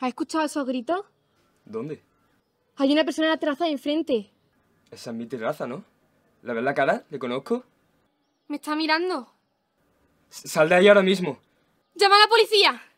¿Has escuchado esos gritos? ¿Dónde? Hay una persona en la terraza de enfrente. Esa es mi terraza, ¿no? ¿La ves la cara? ¿Le conozco? Me está mirando. Sal de ahí ahora mismo. ¡Llama a la policía!